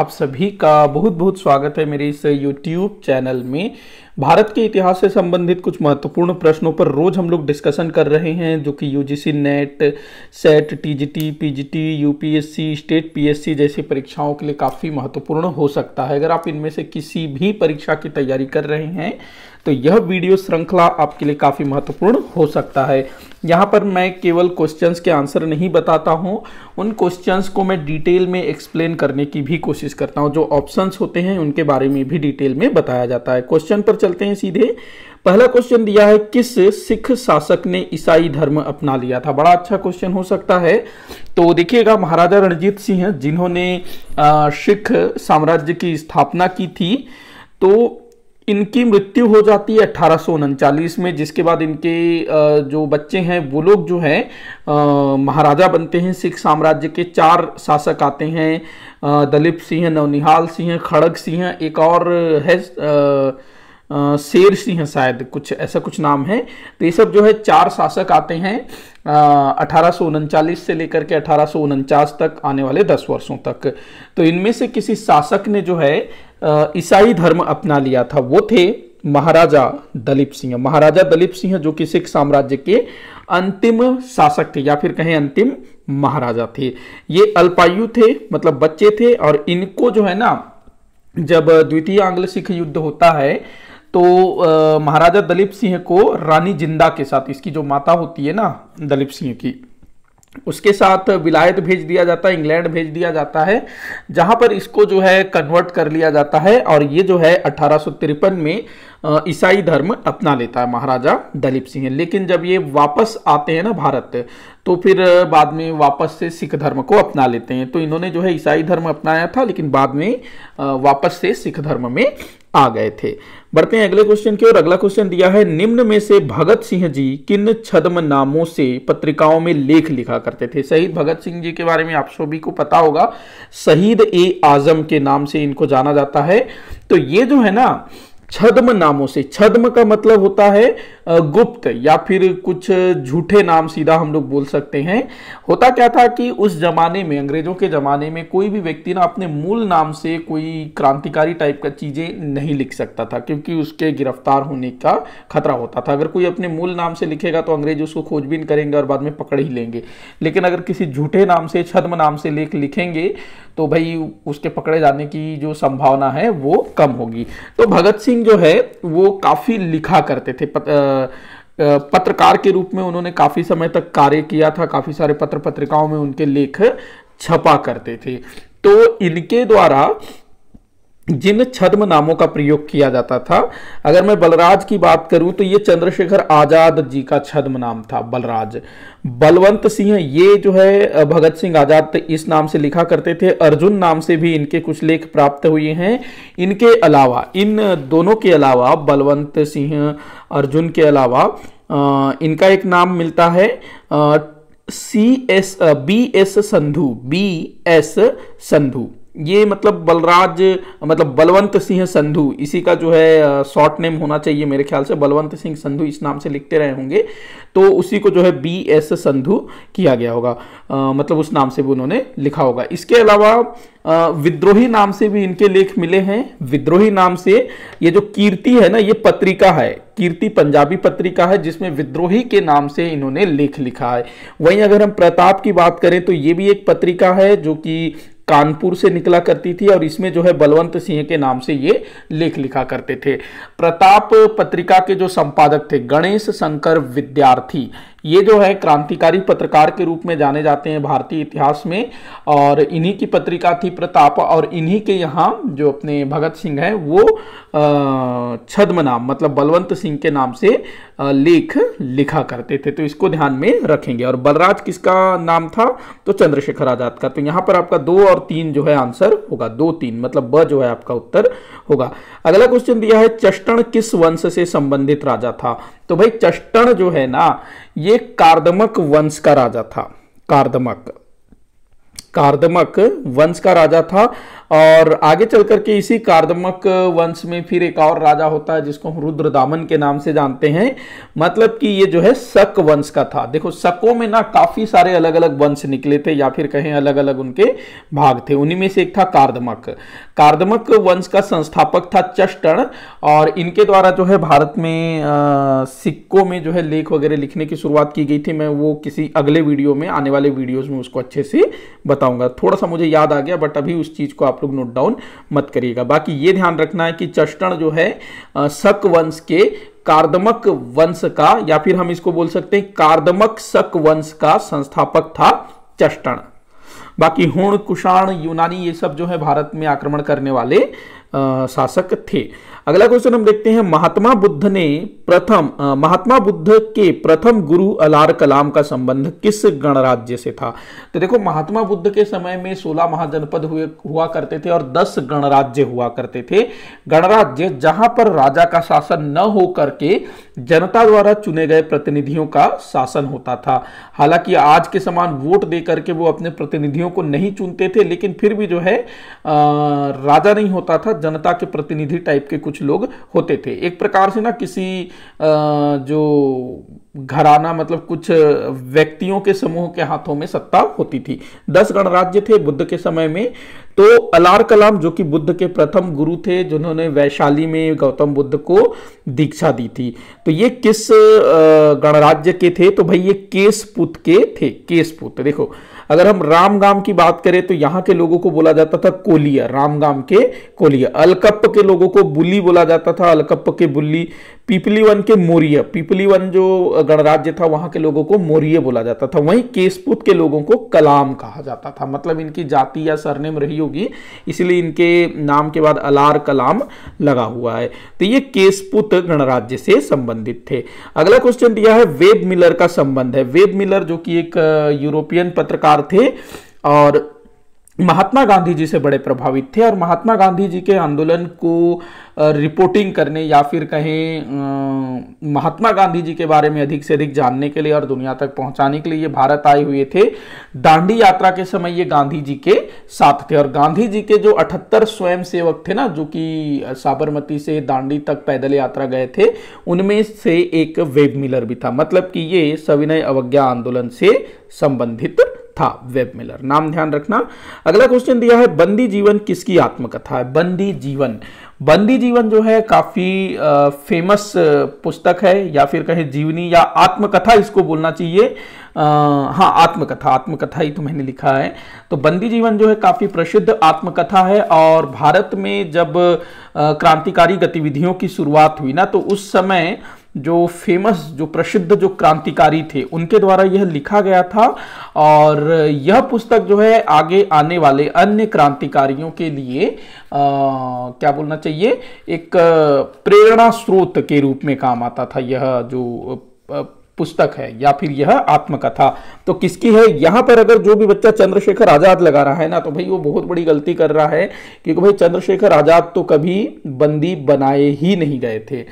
आप सभी का बहुत बहुत स्वागत है मेरे इस YouTube चैनल में भारत के इतिहास से संबंधित कुछ महत्वपूर्ण प्रश्नों पर रोज हम लोग डिस्कशन कर रहे हैं जो कि UGC NET SET TGT PGT UPSC state PSC जैसी परीक्षाओं के लिए काफ़ी महत्वपूर्ण हो सकता है अगर आप इनमें से किसी भी परीक्षा की तैयारी कर रहे हैं तो यह वीडियो श्रृंखला आपके लिए काफ़ी महत्वपूर्ण हो सकता है यहाँ पर मैं केवल क्वेश्चंस के आंसर नहीं बताता हूँ उन क्वेश्चंस को मैं डिटेल में एक्सप्लेन करने की भी कोशिश करता हूँ जो ऑप्शंस होते हैं उनके बारे में भी डिटेल में बताया जाता है क्वेश्चन पर चलते हैं सीधे पहला क्वेश्चन दिया है किस सिख शासक ने ईसाई धर्म अपना लिया था बड़ा अच्छा क्वेश्चन हो सकता है तो देखिएगा महाराजा रणजीत सिंह जिन्होंने सिख साम्राज्य की स्थापना की थी तो इनकी मृत्यु हो जाती है अठारह में जिसके बाद इनके जो बच्चे हैं वो लोग जो हैं महाराजा बनते हैं सिख साम्राज्य के चार शासक आते हैं दलीप सिंह नवनिहाल सिंह खड़ग सिंह एक और है आ, शेर सिंह शायद कुछ ऐसा कुछ नाम है तो ये सब जो है चार शासक आते हैं अठारह से लेकर के अठारह तक आने वाले दस वर्षों तक तो इनमें से किसी शासक ने जो है ईसाई धर्म अपना लिया था वो थे महाराजा दलीप सिंह महाराजा दलीप सिंह जो कि सिख साम्राज्य के अंतिम शासक थे या फिर कहें अंतिम महाराजा थे ये अल्पायु थे मतलब बच्चे थे और इनको जो है ना जब द्वितीय आंग्ल सिख युद्ध होता है तो महाराजा दलीप सिंह को रानी जिंदा के साथ इसकी जो माता होती है ना दलीप सिंह की उसके साथ विलायत भेज दिया जाता है इंग्लैंड भेज दिया जाता है जहां पर इसको जो है कन्वर्ट कर लिया जाता है और ये जो है अठारह में ईसाई धर्म अपना लेता है महाराजा दलीप सिंह लेकिन जब ये वापस आते हैं ना भारत तो फिर बाद में वापस से सिख धर्म को अपना लेते हैं तो इन्होंने जो है ईसाई धर्म अपनाया था लेकिन बाद में वापस से सिख धर्म में आ गए थे बढ़ते हैं अगले क्वेश्चन की ओर अगला क्वेश्चन दिया है निम्न में से भगत सिंह जी किन छद्म नामों से पत्रिकाओं में लेख लिखा करते थे शहीद भगत सिंह जी के बारे में आप सभी को पता होगा शहीद ए आजम के नाम से इनको जाना जाता है तो ये जो है ना छद्म नामों से छद्म का मतलब होता है गुप्त या फिर कुछ झूठे नाम सीधा हम लोग बोल सकते हैं होता क्या था कि उस जमाने में अंग्रेजों के जमाने में कोई भी व्यक्ति ना अपने मूल नाम से कोई क्रांतिकारी टाइप का चीजें नहीं लिख सकता था क्योंकि उसके गिरफ्तार होने का खतरा होता था अगर कोई अपने मूल नाम से लिखेगा तो अंग्रेज उसको खोजबीन करेंगे और बाद में पकड़ ही लेंगे लेकिन अगर किसी झूठे नाम से छद्म नाम से लेख लिखेंगे तो भाई उसके पकड़े जाने की जो संभावना है वो कम होगी तो भगत सिंह जो है वो काफी लिखा करते थे पत, आ, पत्रकार के रूप में उन्होंने काफ़ी समय तक कार्य किया था काफ़ी सारे पत्र पत्रिकाओं में उनके लेख छपा करते थे तो इनके द्वारा जिन छद्म नामों का प्रयोग किया जाता था अगर मैं बलराज की बात करूं तो ये चंद्रशेखर आजाद जी का छद्म नाम था बलराज बलवंत सिंह ये जो है भगत सिंह आजाद इस नाम से लिखा करते थे अर्जुन नाम से भी इनके कुछ लेख प्राप्त हुए हैं इनके अलावा इन दोनों के अलावा बलवंत सिंह अर्जुन के अलावा इनका एक नाम मिलता है C S B S Sandhu B S Sandhu ये मतलब बलराज मतलब बलवंत सिंह संधू इसी का जो है शॉर्ट नेम होना चाहिए मेरे ख्याल से बलवंत सिंह संधू इस नाम से लिखते रहे होंगे तो उसी को जो है बी एस संधू किया गया होगा आ, मतलब उस नाम से भी उन्होंने लिखा होगा इसके अलावा विद्रोही नाम से भी इनके लेख मिले हैं विद्रोही नाम से ये जो कीर्ति है ना ये पत्रिका है कीर्ति पंजाबी पत्रिका है जिसमें विद्रोही के नाम से इन्होंने लेख लिखा है वहीं अगर हम प्रताप की बात करें तो ये भी एक पत्रिका है जो कि कानपुर से निकला करती थी और इसमें जो है बलवंत सिंह के नाम से ये लेख लिखा करते थे प्रताप पत्रिका के जो संपादक थे गणेश शंकर विद्यार्थी ये जो है क्रांतिकारी पत्रकार के रूप में जाने जाते हैं भारतीय इतिहास में और इन्हीं की पत्रिका थी प्रताप और इन्हीं के यहाँ जो अपने भगत सिंह हैं वो छद्म नाम मतलब बलवंत सिंह के नाम से लेख लिखा करते थे तो इसको ध्यान में रखेंगे और बलराज किसका नाम था तो चंद्रशेखर आजाद का तो यहाँ पर आपका दो और तीन जो है आंसर होगा दो तीन मतलब ब जो है आपका उत्तर होगा अगला क्वेश्चन दिया है चष्टण किस वंश से संबंधित राजा था तो भाई चष्टण जो है ना ये कार्दमक वंश का राजा था कार्दमक कार्दमक वंश का राजा था और आगे चल करके इसी कार्दमक वंश में फिर एक और राजा होता है जिसको हम रुद्रदामन के नाम से जानते हैं मतलब कि ये जो है शक वंश का था देखो शकों में ना काफी सारे अलग अलग वंश निकले थे या फिर कहें अलग अलग उनके भाग थे उन्हीं में से एक था कार्दमक कार्दमक वंश का संस्थापक था चष्टण और इनके द्वारा जो है भारत में सिक्कों में जो है लेख वगैरह लिखने की शुरुआत की गई थी मैं वो किसी अगले वीडियो में आने वाले वीडियोज में उसको अच्छे से बता बताऊंगा थोड़ा सा मुझे याद आ गया बट अभी उस चीज़ को आप लोग नोट डाउन मत करिएगा बाकी ये ध्यान रखना है कि चष्टण जो है शक वंश के कार्दमक वंश का या फिर हम इसको बोल सकते हैं कार्दमक शक वंश का संस्थापक था चष्टण बाकी हुण कुषाण यूनानी ये सब जो है भारत में आक्रमण करने वाले आ, शासक थे अगला क्वेश्चन हम देखते हैं महात्मा बुद्ध ने प्रथम महात्मा बुद्ध के प्रथम गुरु अलार कलाम का संबंध किस गणराज्य से था तो देखो महात्मा बुद्ध के समय में 16 महाजनपद हुए हुआ करते थे और 10 गणराज्य हुआ करते थे गणराज्य जहां पर राजा का शासन न हो करके जनता द्वारा चुने गए प्रतिनिधियों का शासन होता था हालांकि आज के समान वोट दे करके वो अपने प्रतिनिधियों को नहीं चुनते थे लेकिन फिर भी जो है आ, राजा नहीं होता था जनता के प्रतिनिधि टाइप के कुछ कुछ लोग होते थे एक प्रकार से ना किसी जो घराना मतलब कुछ व्यक्तियों के समूह के हाथों में सत्ता होती थी दस गणराज्य थे बुद्ध के समय में तो अलार कलाम जो कि बुद्ध के प्रथम गुरु थे जिन्होंने वैशाली में गौतम बुद्ध को दीक्षा दी थी तो ये किस गणराज्य के थे तो भाई ये केसपुत के थे केसपुत देखो अगर हम रामगाम की बात करें तो यहां के लोगों को बोला जाता था कोलिया रामगाम के कोलिया अलकप्प के लोगों को बुल्ली बोला जाता था अलकप्प के बुल्ली पीपली वन के मौर्य पीपली वन जो गणराज्य था वहां के लोगों को मौर्य बोला जाता था वहीं केसपुत के लोगों को कलाम कहा जाता था मतलब इनकी जाति या सरनेम रही होगी इसलिए इनके नाम के बाद अलार कलाम लगा हुआ है तो ये केसपुत गणराज्य से संबंधित थे अगला क्वेश्चन दिया है वेब मिलर का संबंध है वेब मिलर जो कि एक यूरोपियन पत्रकार थे और महात्मा गांधी जी से बड़े प्रभावित थे और महात्मा गांधी जी के आंदोलन को रिपोर्टिंग करने या फिर कहें महात्मा गांधी जी के बारे में अधिक से अधिक जानने के लिए और दुनिया तक पहुंचाने के लिए ये भारत आए हुए थे दांडी यात्रा के समय ये गांधी जी के साथ थे और गांधी जी के जो 78 स्वयं सेवक थे ना जो कि साबरमती से दांडी तक पैदल यात्रा गए थे उनमें से एक वेब मिलर भी था मतलब कि ये सविनय अवज्ञा आंदोलन से संबंधित था वेब मिलर नाम ध्यान रखना अगला क्वेश्चन दिया है बंदी जीवन किसकी आत्मकथा है बंदी जीवन बंदी जीवन जो है काफी फेमस पुस्तक है या फिर कहें जीवनी या आत्मकथा इसको बोलना चाहिए आ, हाँ आत्मकथा आत्मकथा ही तो मैंने लिखा है तो बंदी जीवन जो है काफ़ी प्रसिद्ध आत्मकथा है और भारत में जब क्रांतिकारी गतिविधियों की शुरुआत हुई ना तो उस समय जो फेमस जो प्रसिद्ध जो क्रांतिकारी थे उनके द्वारा यह लिखा गया था और यह पुस्तक जो है आगे आने वाले अन्य क्रांतिकारियों के लिए आ, क्या बोलना चाहिए एक प्रेरणा स्रोत के रूप में काम आता था यह जो पुस्तक है या फिर यह आत्मकथा तो किसकी है यहाँ पर अगर जो भी बच्चा चंद्रशेखर आजाद लगा रहा है ना तो भाई वो बहुत बड़ी गलती कर रहा है क्योंकि भाई चंद्रशेखर आजाद तो कभी बंदी बनाए ही नहीं गए थे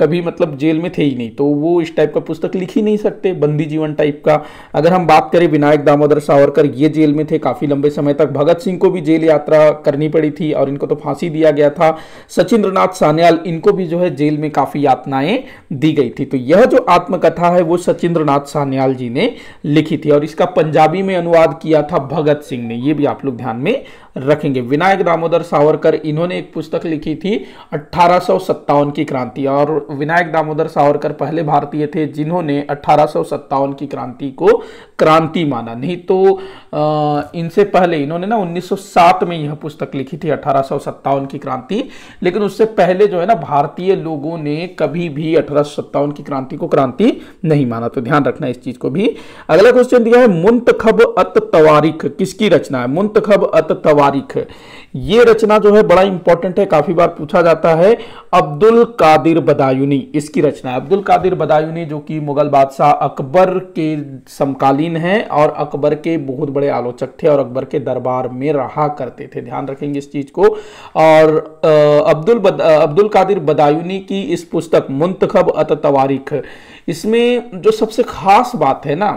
कभी मतलब जेल में थे ही नहीं तो वो इस टाइप का पुस्तक लिख ही नहीं सकते बंदी जीवन टाइप का अगर हम बात करें विनायक दामोदर सावरकर ये जेल में थे काफ़ी लंबे समय तक भगत सिंह को भी जेल यात्रा करनी पड़ी थी और इनको तो फांसी दिया गया था सचिंद्र सान्याल इनको भी जो है जेल में काफ़ी यातनाएं दी गई थी तो यह जो आत्मकथा है वो सचिंद्र सान्याल जी ने लिखी थी और इसका पंजाबी में अनुवाद किया था भगत सिंह ने ये भी आप लोग ध्यान में रखेंगे विनायक दामोदर सावरकर इन्होंने एक पुस्तक लिखी थी अट्ठारह की क्रांति और विनायक दामोदर सावरकर पहले भारतीय थे जिन्होंने अठारह की क्रांति को क्रांति माना नहीं तो इनसे पहले इन्होंने ना 1907 में यह पुस्तक लिखी थी अठारह की क्रांति लेकिन उससे पहले जो है ना भारतीय लोगों ने कभी भी अठारह की क्रांति को क्रांति नहीं माना तो ध्यान रखना इस चीज को भी अगला क्वेश्चन दिया है मुंतखब अत तवारिक किसकी रचना है मुंतखब अत तवारिक ये रचना जो है बड़ा इंपॉर्टेंट है काफी बार पूछा जाता है अब्दुल कादिर बदायूनी इसकी रचना अब्दुल कादिर बदायूनी जो कि मुगल बादशाह अकबर के समकालीन है और अकबर के बहुत बड़े आलोचक थे और अकबर के दरबार में रहा करते थे ध्यान रखेंगे इस चीज को और अब्दुल बद, अब्दुल कादिर बदायूनी की इस पुस्तक मुंतखब अत तवारीख इसमें जो सबसे खास बात है ना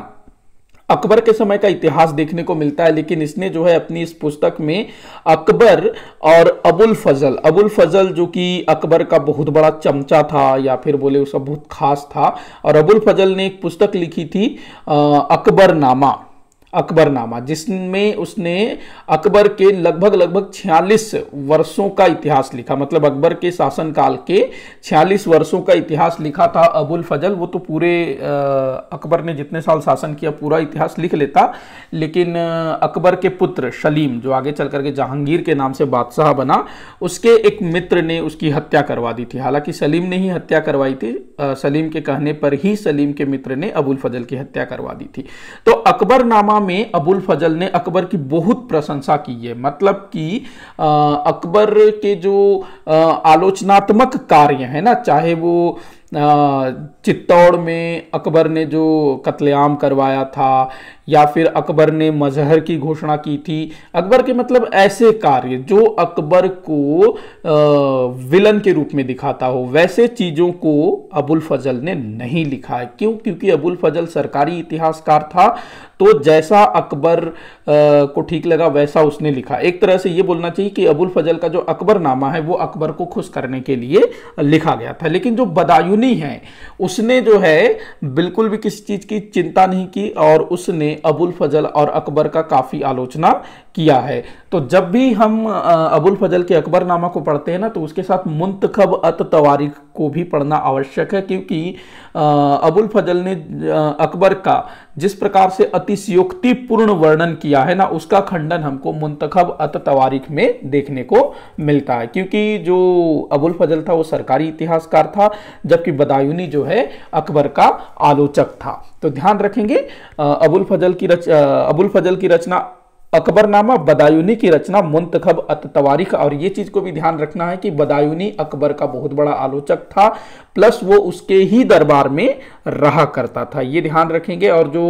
अकबर के समय का इतिहास देखने को मिलता है लेकिन इसने जो है अपनी इस पुस्तक में अकबर और अबुल फजल अबुल फजल जो कि अकबर का बहुत बड़ा चमचा था या फिर बोले उसका बहुत खास था और अबुल फजल ने एक पुस्तक लिखी थी अकबर नामा अकबरनामा जिसमें उसने अकबर के लगभग लगभग 46 वर्षों का इतिहास लिखा मतलब अकबर के शासनकाल के 46 वर्षों का इतिहास लिखा था अबुल फजल वो तो पूरे अकबर ने जितने साल शासन किया पूरा इतिहास लिख लेता लेकिन अकबर के पुत्र सलीम जो आगे चल करके जहांगीर के नाम से बादशाह बना उसके एक मित्र ने उसकी हत्या करवा दी थी हालांकि सलीम ने ही हत्या करवाई थी सलीम के कहने पर ही सलीम के मित्र ने अबुल फजल की हत्या करवा दी थी तो अकबरनामा में अबुल फजल ने अकबर की बहुत प्रशंसा की है मतलब कि अकबर के जो आलोचनात्मक कार्य है ना चाहे वो चित्तौड़ में अकबर ने जो कत्लेआम करवाया था या फिर अकबर ने मजहर की घोषणा की थी अकबर के मतलब ऐसे कार्य जो अकबर को विलन के रूप में दिखाता हो वैसे चीज़ों को अबुल फजल ने नहीं लिखा है क्यों क्योंकि अबुल फजल सरकारी इतिहासकार था तो जैसा अकबर को ठीक लगा वैसा उसने लिखा एक तरह से ये बोलना चाहिए कि अबुल फजल का जो नामा है वो अकबर को खुश करने के लिए लिखा गया था लेकिन जो बदायून मुनि है उसने जो है बिल्कुल भी किसी चीज़ की चिंता नहीं की और उसने अबुल फजल और अकबर का काफ़ी आलोचना किया है तो जब भी हम अबुल फजल के अकबरनामा को पढ़ते हैं ना तो उसके साथ मुंतखब अत तवारीख को भी पढ़ना आवश्यक है क्योंकि अबुल फजल ने अकबर का जिस प्रकार से अतिशयोक्तिपूर्ण वर्णन किया है ना उसका खंडन हमको मुंतखब अत तवारीख में देखने को मिलता है क्योंकि जो अबुल फजल था वो सरकारी इतिहासकार था जबकि बदायूनी जो है अकबर का आलोचक था तो ध्यान रखेंगे अबुल फजल की रच अबुल फजल की रचना अकबरनामा बदायूनी की रचना मुंतखब अत तवारीख और ये चीज़ को भी ध्यान रखना है कि बदायूनी अकबर का बहुत बड़ा आलोचक था प्लस वो उसके ही दरबार में रहा करता था ये ध्यान रखेंगे और जो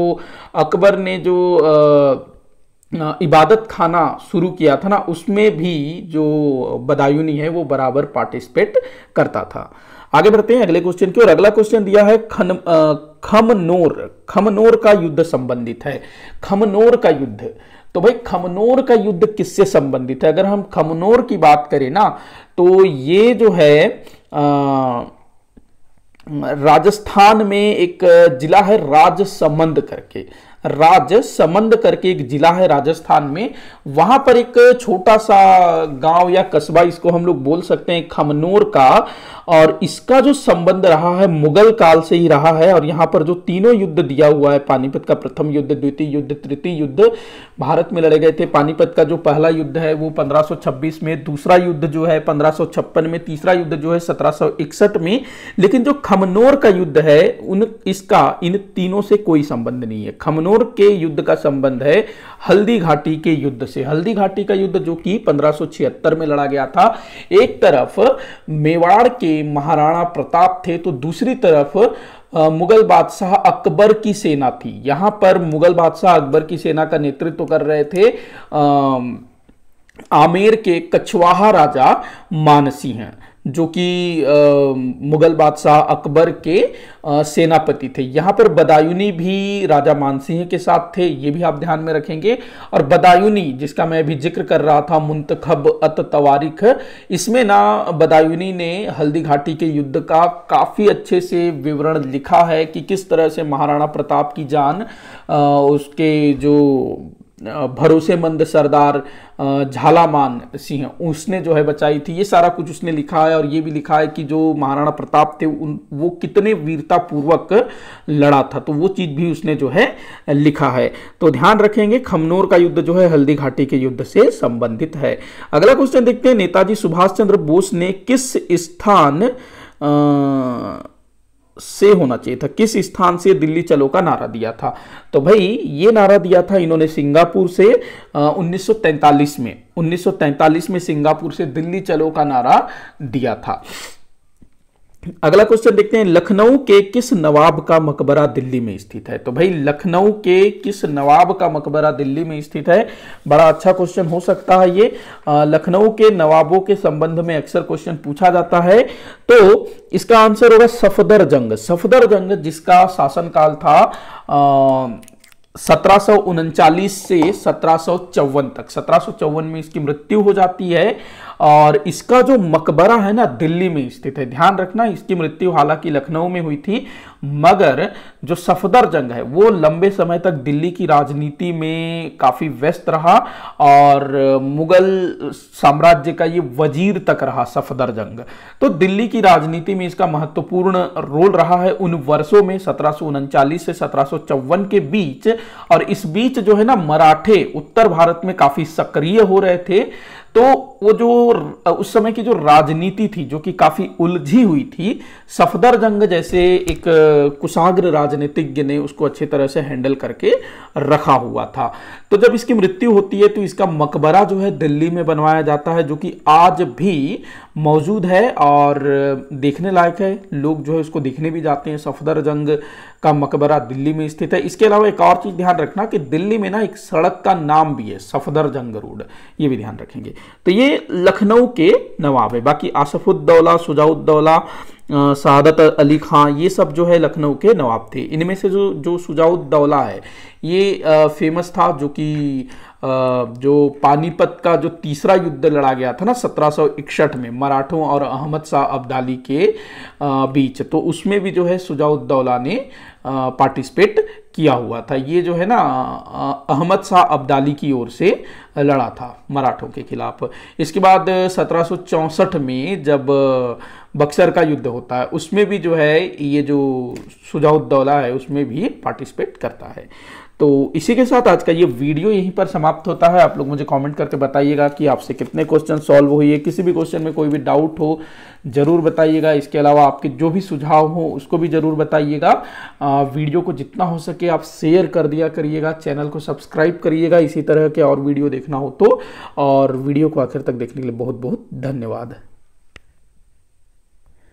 अकबर ने जो आ, इबादत खाना शुरू किया था ना उसमें भी जो बदायूनी है वो बराबर पार्टिसिपेट करता था आगे बढ़ते हैं अगले क्वेश्चन की और अगला क्वेश्चन दिया है खन खमनोर खमनोर का युद्ध संबंधित है खमनोर का युद्ध तो भाई खमनोर का युद्ध किससे संबंधित है अगर हम खमनोर की बात करें ना तो ये जो है आ, राजस्थान में एक जिला है राजसमंद करके राज्य समंद करके एक जिला है राजस्थान में वहां पर एक छोटा सा गांव या कस्बा इसको हम लोग बोल सकते हैं खमनोर का और इसका जो संबंध रहा है मुगल काल से ही रहा है और यहां पर जो तीनों युद्ध दिया हुआ है पानीपत का प्रथम युद्ध द्वितीय युद्ध तृतीय युद्ध भारत में लड़े गए थे पानीपत का जो पहला युद्ध है वो 1526 में दूसरा युद्ध जो है पंद्रह में तीसरा युद्ध जो है सत्रह में लेकिन जो खमनोर का युद्ध है उन इसका इन तीनों से कोई संबंध नहीं है खमनोर किन्नौर के युद्ध का संबंध है हल्दी घाटी के युद्ध से हल्दी घाटी का युद्ध जो कि 1576 में लड़ा गया था एक तरफ मेवाड़ के महाराणा प्रताप थे तो दूसरी तरफ मुगल बादशाह अकबर की सेना थी यहां पर मुगल बादशाह अकबर की सेना का नेतृत्व कर रहे थे आ, आमेर के कछवाहा राजा मानसी हैं जो कि मुगल बादशाह अकबर के सेनापति थे यहाँ पर बदायूनी भी राजा मानसिंह के साथ थे ये भी आप ध्यान में रखेंगे और बदायूनी जिसका मैं अभी जिक्र कर रहा था मुंतखब अत तवारिख इसमें ना बदायूनी ने हल्दी घाटी के युद्ध का काफ़ी अच्छे से विवरण लिखा है कि किस तरह से महाराणा प्रताप की जान उसके जो भरोसेमंद सरदार झालामान सिंह उसने जो है बचाई थी ये सारा कुछ उसने लिखा है और ये भी लिखा है कि जो महाराणा प्रताप थे उन वो कितने वीरतापूर्वक लड़ा था तो वो चीज़ भी उसने जो है लिखा है तो ध्यान रखेंगे खमनोर का युद्ध जो है हल्दी घाटी के युद्ध से संबंधित है अगला क्वेश्चन देखते हैं नेताजी सुभाष चंद्र बोस ने किस स्थान आ, से होना चाहिए था किस स्थान से दिल्ली चलो का नारा दिया था तो भाई ये नारा दिया था इन्होंने सिंगापुर से उन्नीस में 1943 में सिंगापुर से दिल्ली चलो का नारा दिया था अगला क्वेश्चन देखते हैं लखनऊ के किस नवाब का मकबरा दिल्ली में स्थित है तो भाई लखनऊ के किस नवाब का मकबरा दिल्ली में स्थित है बड़ा अच्छा क्वेश्चन हो सकता है ये लखनऊ के नवाबों के संबंध में अक्सर क्वेश्चन पूछा जाता है तो इसका आंसर होगा सफदर जंग सफदर जंग जिसका शासनकाल था आ, सत्रह से सत्रह तक सत्रह में इसकी मृत्यु हो जाती है और इसका जो मकबरा है ना दिल्ली में स्थित है ध्यान रखना इसकी मृत्यु हालांकि लखनऊ में हुई थी मगर जो सफदर जंग है वो लंबे समय तक दिल्ली की राजनीति में काफ़ी व्यस्त रहा और मुगल साम्राज्य का ये वजीर तक रहा सफदर जंग तो दिल्ली की राजनीति में इसका महत्वपूर्ण रोल रहा है उन वर्षों में सत्रह से सत्रह के बीच और इस बीच जो है ना मराठे उत्तर भारत में काफ़ी सक्रिय हो रहे थे तो वो जो उस समय की जो राजनीति थी जो कि काफी उलझी हुई थी सफदर जंग जैसे एक कुशाग्र राजनीतिज्ञ ने उसको अच्छी तरह से हैंडल करके रखा हुआ था तो जब इसकी मृत्यु होती है तो इसका मकबरा जो है दिल्ली में बनवाया जाता है जो कि आज भी मौजूद है और देखने लायक है लोग जो है उसको देखने भी जाते हैं सफदर जंग का मकबरा दिल्ली में स्थित है इसके अलावा एक और चीज़ ध्यान रखना कि दिल्ली में ना एक सड़क का नाम भी है सफदर जंग रोड ये भी ध्यान रखेंगे तो ये लखनऊ के नवाब है बाकी आसफुद्दौला सुजाउद्दौला सादत अली खां ये सब जो है लखनऊ के नवाब थे इनमें से जो जो सुजाउद्दौला है ये फेमस था जो कि जो पानीपत का जो तीसरा युद्ध लड़ा गया था ना सत्रह में मराठों और अहमद शाह अब्दाली के बीच तो उसमें भी जो है सुजाउद्दौला ने पार्टिसिपेट किया हुआ था ये जो है ना अहमद शाह अब्दाली की ओर से लड़ा था मराठों के खिलाफ इसके बाद सत्रह में जब बक्सर का युद्ध होता है उसमें भी जो है ये जो सुजाउद्दौला है उसमें भी पार्टिसिपेट करता है तो इसी के साथ आज का ये वीडियो यहीं पर समाप्त होता है आप लोग मुझे कमेंट करके बताइएगा कि आपसे कितने क्वेश्चन सॉल्व हुई है किसी भी क्वेश्चन में कोई भी डाउट हो ज़रूर बताइएगा इसके अलावा आपके जो भी सुझाव हो उसको भी ज़रूर बताइएगा वीडियो को जितना हो सके आप शेयर कर दिया करिएगा चैनल को सब्सक्राइब करिएगा इसी तरह के और वीडियो देखना हो तो और वीडियो को आखिर तक देखने के लिए बहुत बहुत धन्यवाद